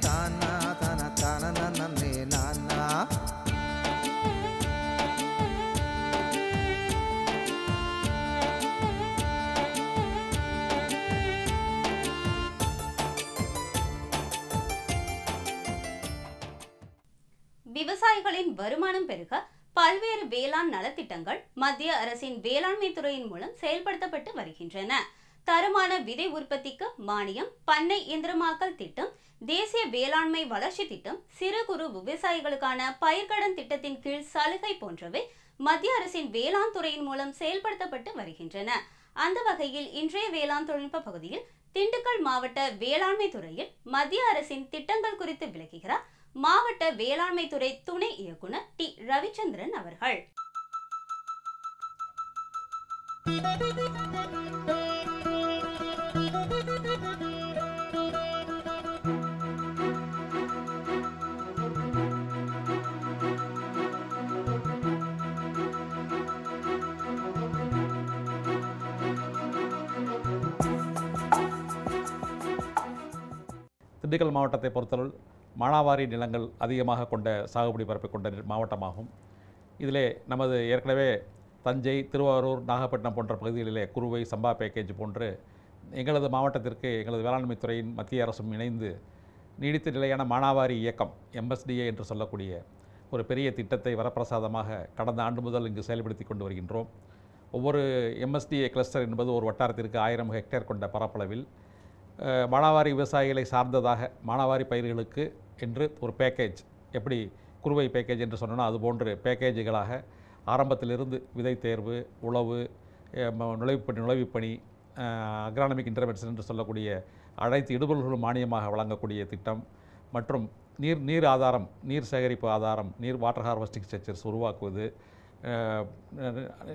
விவசாயிகளின் வருமானம் பெருக பல்வேறு வேளாண் நலத்திட்டங்கள் மத்திய அரசின் வேளாண்மை துறையின் மூலம் செயல்படுத்தப்பட்டு வருகின்றன தரமான விதை உற்பத்திக்கு மானியம் பண்ணை இயந்திரமாக்கல் திட்டம் தேசிய வேளாண்மை வளர்ச்சி திட்டம் சிறு குறு விவசாயிகளுக்கான பயிர்க்கடன் திட்டத்தின் கீழ் சலுகை போன்றவை மத்திய அரசின் வேளாண் துறையின் மூலம் செயல்படுத்தப்பட்டு வருகின்றன அந்த வகையில் இன்றைய வேளாண் தொழில்நுட்ப பகுதியில் திண்டுக்கல் மாவட்ட வேளாண்மை துறையில் மத்திய அரசின் திட்டங்கள் குறித்து விளக்குகிறார் மாவட்ட வேளாண்மை துறை துணை இயக்குனர் டி ரவிச்சந்திரன் அவர்கள் Thank you. திண்டுக்கல் மாவட்டத்தை பொறுத்தளவில் மானாவாரி நிலங்கள் அதிகமாக கொண்ட சாகுபடி பரப்பை கொண்ட மாவட்டமாகும் இதிலே நமது ஏற்கனவே தஞ்சை திருவாரூர் நாகப்பட்டினம் போன்ற பகுதிகளிலே குறுவை சம்பா பேக்கேஜ் போன்று எங்களது மாவட்டத்திற்கு எங்களது வேளாண்மை துறையின் மத்திய அரசும் இணைந்து நீடித்த நிலையான மானாவாரி இயக்கம் எம்எஸ்டிஏ என்று சொல்லக்கூடிய ஒரு பெரிய திட்டத்தை வரப்பிரசாதமாக கடந்த ஆண்டு முதல் இங்கு செயல்படுத்தி கொண்டு வருகின்றோம் ஒவ்வொரு எம்எஸ்டிஏ கிளஸ்டர் என்பது ஒரு வட்டாரத்திற்கு ஆயிரம் ஹெக்டேர் கொண்ட பரப்பளவில் மானாவாரி விவசாயிகளை சார்ந்ததாக மானாவாரி பயிர்களுக்கு என்று ஒரு பேக்கேஜ் எப்படி குறுவை பேக்கேஜ் என்று சொன்னால் அது போன்ற பேக்கேஜுகளாக ஆரம்பத்திலிருந்து விதை தேர்வு உழவு நுழைவுப்பணி நுழைவுப்பணி அக்ரானமிக் இன்டர்வென்ஷன் என்று சொல்லக்கூடிய அனைத்து இடுபொருள்களும் மானியமாக வழங்கக்கூடிய திட்டம் மற்றும் நீர் நீர் ஆதாரம் நீர் சேகரிப்பு ஆதாரம் நீர் வாட்டர் ஹார்வெஸ்டிங் ஸ்ட்ரக்சர்ஸ் உருவாக்குவது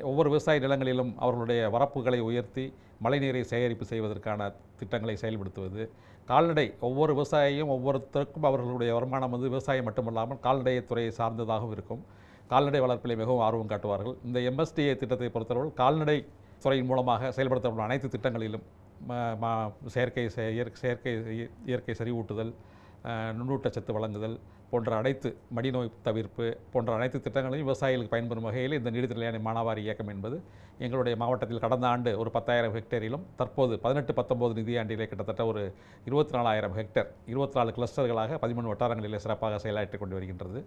ஒவ்வொரு விவசாய நிலங்களிலும் அவர்களுடைய வரப்புகளை உயர்த்தி மழைநீரை சேகரிப்பு செய்வதற்கான திட்டங்களை செயல்படுத்துவது கால்நடை ஒவ்வொரு விவசாயியும் ஒவ்வொருத்தருக்கும் அவர்களுடைய வருமானம் வந்து விவசாயம் மட்டுமல்லாமல் கால்நடை துறையை சார்ந்ததாகவும் இருக்கும் கால்நடை வளர்ப்பில் மிகவும் ஆர்வம் காட்டுவார்கள் இந்த எம்எஸ்டிஏ திட்டத்தை பொறுத்தளவில் கால்நடை துறையின் மூலமாக செயல்படுத்தப்படும் அனைத்து திட்டங்களிலும் செயற்கை செயற்கை இயற்கை செறிவூட்டுதல் நுண்ணூட்டச்சத்து வழங்குதல் போன்ற அனைத்து மடிநோய் தவிர்ப்பு போன்ற அனைத்து திட்டங்களையும் விவசாயிகளுக்கு பயன்பெறும் வகையில் இந்த நீடித்த நிலையான மானாவாரி இயக்கம் என்பது எங்களுடைய மாவட்டத்தில் கடந்த ஆண்டு ஒரு பத்தாயிரம் ஹெக்டேரிலும் தற்போது பதினெட்டு பத்தொம்போது நிதியாண்டிலே கிட்டத்தட்ட ஒரு இருபத்தி நாலாயிரம் ஹெக்டேர் இருபத்தி நாலு கிளஸ்டர்களாக பதிமூணு வட்டாரங்களிலே சிறப்பாக செயலாற்றி கொண்டு வருகின்றது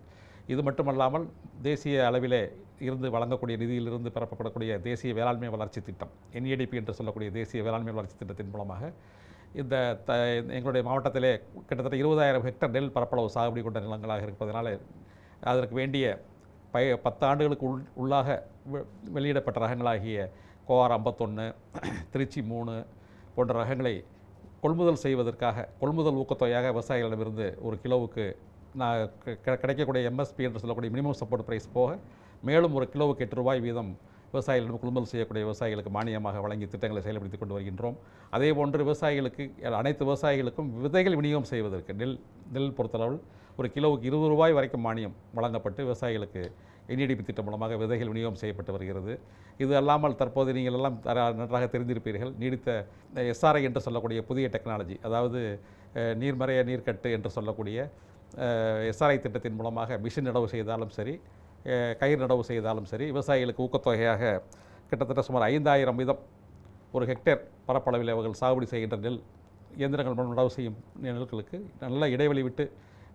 இது மட்டுமல்லாமல் தேசிய அளவிலே இருந்து வழங்கக்கூடிய நிதியிலிருந்து பெறப்படக்கூடிய தேசிய வேளாண்மை வளர்ச்சி திட்டம் என்ஏடிபி என்று சொல்லக்கூடிய தேசிய வேளாண்மை வளர்ச்சி திட்டத்தின் மூலமாக இந்த த எங்களுடைய மாவட்டத்திலே கிட்டத்தட்ட இருபதாயிரம் ஹெக்டர் நெல் பரப்பளவு சாகுபடி கொண்ட நிலங்களாக இருப்பதனால் அதற்கு வேண்டிய பய பத்து ஆண்டுகளுக்கு உள் உள்ளாக வெளியிடப்பட்ட ரகங்களாகிய கோவார் ஐம்பத்தொன்று திருச்சி மூணு போன்ற ரகங்களை கொள்முதல் செய்வதற்காக கொள்முதல் ஊக்கத்தொகையாக விவசாயிகளிடமிருந்து ஒரு கிலோவுக்கு நான் கிடைக்கக்கூடிய எம்எஸ்பி என்று சொல்லக்கூடிய மினிமம் சப்போர்ட் ப்ரைஸ் போக மேலும் ஒரு கிலோவுக்கு எட்டு ரூபாய் வீதம் விவசாயிகளிடம் குழுமல் செய்யக்கூடிய விவசாயிகளுக்கு மானியமாக வழங்கி திட்டங்களை செயல்படுத்தி கொண்டு வருகின்றோம் அதே போன்று விவசாயிகளுக்கு அனைத்து விவசாயிகளுக்கும் விதைகள் விநியோகம் செய்வதற்கு நெல் நெல் பொறுத்தளவில் ஒரு கிலோவுக்கு இருபது ரூபாய் வரைக்கும் மானியம் வழங்கப்பட்டு விவசாயிகளுக்கு என்இடிபி திட்டம் மூலமாக விதைகள் விநியோகம் செய்யப்பட்டு வருகிறது இது அல்லாமல் தற்போது நீங்கள் எல்லாம் நன்றாக தெரிந்திருப்பீர்கள் நீடித்த எஸ்ஆர்ஐ என்று சொல்லக்கூடிய புதிய டெக்னாலஜி அதாவது நீர்மறைய நீர்க்கட்டு என்று சொல்லக்கூடிய எஸ்ஆர்ஐ திட்டத்தின் மூலமாக மிஷின் நடவு செய்தாலும் சரி கயிறு நடவு செய்தாலும் சரி விவசாயிகளுக்கு ஊக்கத்தொகையாக கிட்டத்தட்ட சுமார் ஐந்தாயிரம் வீதம் ஒரு ஹெக்டேர் பரப்பளவில் அவர்கள் சாகுபடி செய்கின்ற நெல் இயந்திரங்கள் மூலம் நடவு செய்யும் நெல்களுக்கு நல்ல இடைவெளி விட்டு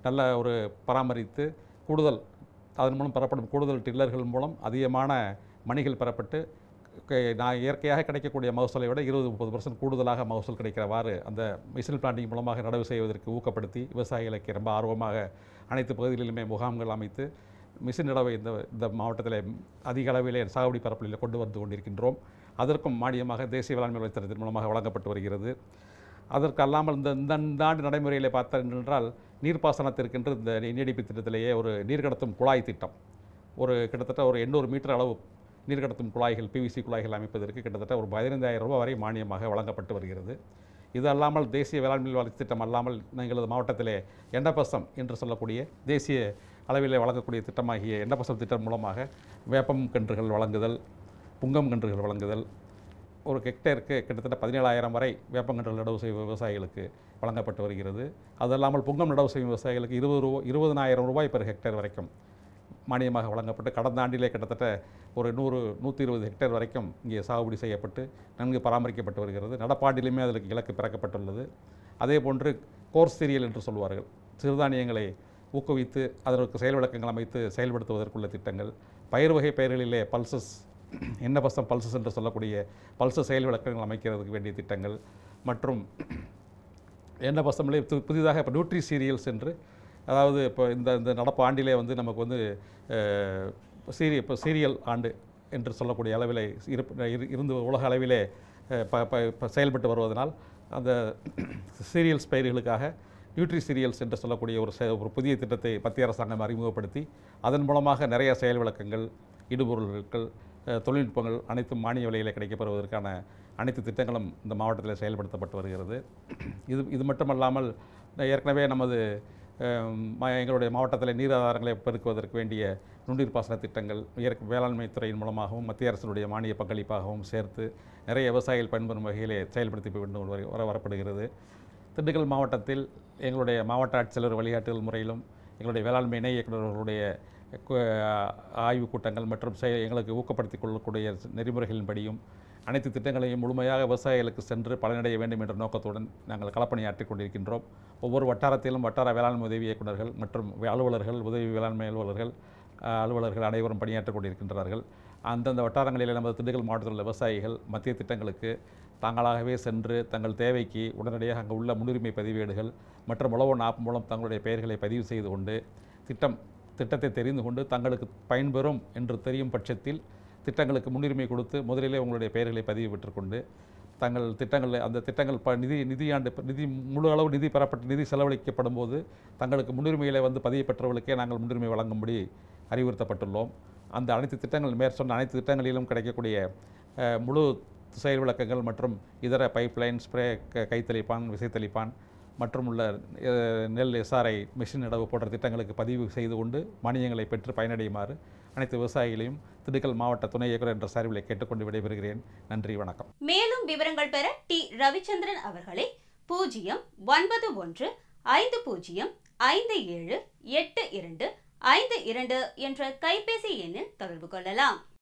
நல்ல ஒரு பராமரித்து கூடுதல் அதன் மூலம் பெறப்படும் கூடுதல் டில்லர்கள் மூலம் அதிகமான மணிகள் பெறப்பட்டு நான் இயற்கையாக கிடைக்கக்கூடிய மகசூலை விட இருபது முப்பது பர்சன்ட் கூடுதலாக மகசூல் கிடைக்கிறவாறு அந்த மிஷின் பிளான்டிங் மூலமாக நடவு செய்வதற்கு ஊக்கப்படுத்தி விவசாயிகளுக்கு ரொம்ப ஆர்வமாக அனைத்து பகுதிகளிலுமே முகாம்கள் அமைத்து மிஷின் இடவை இந்த இந்த மாவட்டத்தில் அதிக அளவிலே சாகுபடி பரப்பலில் கொண்டு வந்து கொண்டிருக்கின்றோம் அதற்கும் மானியமாக தேசிய வேளாண்மை வளர்ச்சித்தின் மூலமாக வழங்கப்பட்டு வருகிறது அதற்கு அல்லாமல் இந்த இந்த ஆண்டு நடைமுறையில் என்றால் நீர்ப்பாசனத்திற்கென்று இந்த நீடிப்பு திட்டத்திலேயே ஒரு நீர் கடத்தும் குழாய் திட்டம் ஒரு கிட்டத்தட்ட ஒரு எண்ணூறு மீட்டர் அளவு நீர் கடத்தும் குழாய்கள் பிவிசி குழாய்கள் அமைப்பதற்கு கிட்டத்தட்ட ஒரு பதினைந்தாயிரம் ரூபாய் வரை மானியமாக வழங்கப்பட்டு வருகிறது இது அல்லாமல் தேசிய வேளாண்மை வளர்ச்சி திட்டம் அல்லாமல் எங்களது மாவட்டத்திலே எண்டபசம் என்று சொல்லக்கூடிய தேசிய அளவில் வழங்கக்கூடிய திட்டமாகிய எண்டப்பசம் திட்டம் மூலமாக வேப்பம் கன்றுகள் வழங்குதல் புங்கம் கன்றுகள் வழங்குதல் ஒரு ஹெக்டேருக்கு கிட்டத்தட்ட பதினேழாயிரம் வரை வேப்பங்கன்றுகள் நடவு செய்யும் விவசாயிகளுக்கு வழங்கப்பட்டு வருகிறது அது இல்லாமல் புங்கம் நடவு செய்யும் விவசாயிகளுக்கு இருபது ரூபா இருபதனாயிரம் ரூபாய் பெரு ஹெக்டேர் வரைக்கும் மானியமாக வழங்கப்பட்டு கடந்த ஆண்டிலே கிட்டத்தட்ட ஒரு நூறு நூற்றி இருபது ஹெக்டேர் வரைக்கும் இங்கே சாகுபடி செய்யப்பட்டு நன்கு பராமரிக்கப்பட்டு வருகிறது நடப்பாண்டிலுமே அதற்கு இலக்கு பிறக்கப்பட்டுள்ளது அதே போன்று கோர்ஸ் சீரியல் என்று சொல்வார்கள் சிறுதானியங்களை ஊக்குவித்து அதற்கு செயல் விளக்கங்கள் அமைத்து செயல்படுத்துவதற்குள்ள திட்டங்கள் பயிர் வகை பெயர்களிலே பல்சஸ் பசம் பல்சஸ் என்று சொல்லக்கூடிய பல்சஸ் செயல் விளக்கங்கள் அமைக்கிறதுக்கு வேண்டிய திட்டங்கள் மற்றும் என்னபசமிலே புதிதாக இப்போ நியூட்ரி சீரியல்ஸ் என்று அதாவது இப்போ இந்த இந்த நடப்பு ஆண்டிலே வந்து நமக்கு வந்து சீரிய இப்போ சீரியல் ஆண்டு என்று சொல்லக்கூடிய அளவில் இருப்பு இருந்து உலக அளவிலே செயல்பட்டு வருவதனால் அந்த சீரியல்ஸ் பயிர்களுக்காக நியூட்ரி சீரியல்ஸ் என்று சொல்லக்கூடிய ஒரு ஒரு புதிய திட்டத்தை மத்திய அரசாங்கம் அறிமுகப்படுத்தி அதன் மூலமாக நிறைய செயல் விளக்கங்கள் இடுபொருள்கள் தொழில்நுட்பங்கள் அனைத்தும் மானிய விலையில் கிடைக்கப்பெறுவதற்கான அனைத்து திட்டங்களும் இந்த மாவட்டத்தில் செயல்படுத்தப்பட்டு வருகிறது இது இது மட்டுமல்லாமல் ஏற்கனவே நமது எங்களுடைய மாவட்டத்தில் நீர் ஆதாரங்களை பெருக்குவதற்கு வேண்டிய நுண்ணீர் பாசன திட்டங்கள் இயற்கை வேளாண்மை துறையின் மூலமாகவும் மத்திய அரசினுடைய மானிய பங்களிப்பாகவும் சேர்த்து நிறைய விவசாயிகள் பயன்பெறும் வகையிலே செயல்படுத்தி கொண்டு வர வரப்படுகிறது திண்டுக்கல் மாவட்டத்தில் எங்களுடைய மாவட்ட ஆட்சியாளர் வழிகாட்டுதல் முறையிலும் எங்களுடைய வேளாண்மை இணை இயக்குநர்களுடைய ஆய்வுக் கூட்டங்கள் மற்றும் செய எங்களுக்கு ஊக்கப்படுத்திக் கொள்ளக்கூடிய நெறிமுறைகளின்படியும் அனைத்து திட்டங்களையும் முழுமையாக விவசாயிகளுக்கு சென்று பலனடைய வேண்டும் என்ற நோக்கத்துடன் நாங்கள் களப்பணியாற்றி கொண்டிருக்கின்றோம் ஒவ்வொரு வட்டாரத்திலும் வட்டார வேளாண்மை உதவி இயக்குநர்கள் மற்றும் அலுவலர்கள் உதவி வேளாண்மை அலுவலர்கள் அலுவலர்கள் அனைவரும் பணியாற்றிக் கொண்டிருக்கின்றார்கள் அந்தந்த வட்டாரங்களில் நமது திண்டுக்கல் மாவட்டத்தில் உள்ள விவசாயிகள் மத்திய திட்டங்களுக்கு தாங்களாகவே சென்று தங்கள் தேவைக்கு உடனடியாக அங்கே உள்ள முன்னுரிமை பதிவேடுகள் மற்றும் உழவன் ஆப் மூலம் தங்களுடைய பெயர்களை பதிவு செய்து கொண்டு திட்டம் திட்டத்தை தெரிந்து கொண்டு தங்களுக்கு பயன்பெறும் என்று தெரியும் பட்சத்தில் திட்டங்களுக்கு முன்னுரிமை கொடுத்து முதலிலே உங்களுடைய பெயர்களை பதிவு பெற்றுக்கொண்டு தங்கள் திட்டங்கள் அந்த திட்டங்கள் ப நிதி நிதியாண்டு நிதி முழு அளவு நிதி பெறப்பட்ட நிதி செலவழிக்கப்படும் போது தங்களுக்கு முன்னுரிமையில் வந்து பதிவு பெற்றவர்களுக்கே நாங்கள் முன்னுரிமை வழங்கும்படி அறிவுறுத்தப்பட்டுள்ளோம் அந்த அனைத்து திட்டங்கள் மேற்சொன்ன அனைத்து திட்டங்களிலும் கிடைக்கக்கூடிய முழு செயல் விளக்கங்கள் மற்றும் இதர பைப்லைன் ஸ்ப்ரே கைத்தளிப்பான் விசைத்தளிப்பான் மற்றும் உள்ள நெல் எஸ்ஆர்ஐ மிஷின் இடவு போன்ற திட்டங்களுக்கு பதிவு செய்து கொண்டு மானியங்களை பெற்று பயனடையுமாறு அனைத்து விவசாயிகளையும் திண்டுக்கல் மாவட்ட துணை இயக்குநர் என்ற சார்பில் கேட்டுக்கொண்டு விடைபெறுகிறேன் நன்றி வணக்கம் மேலும் விவரங்கள் பெற டி ரவிச்சந்திரன் அவர்களை பூஜ்ஜியம் ஒன்பது ஒன்று ஐந்து பூஜ்ஜியம் ஐந்து ஏழு எட்டு இரண்டு ஐந்து இரண்டு என்ற கைபேசி எண்ணில் தொடர்பு கொள்ளலாம்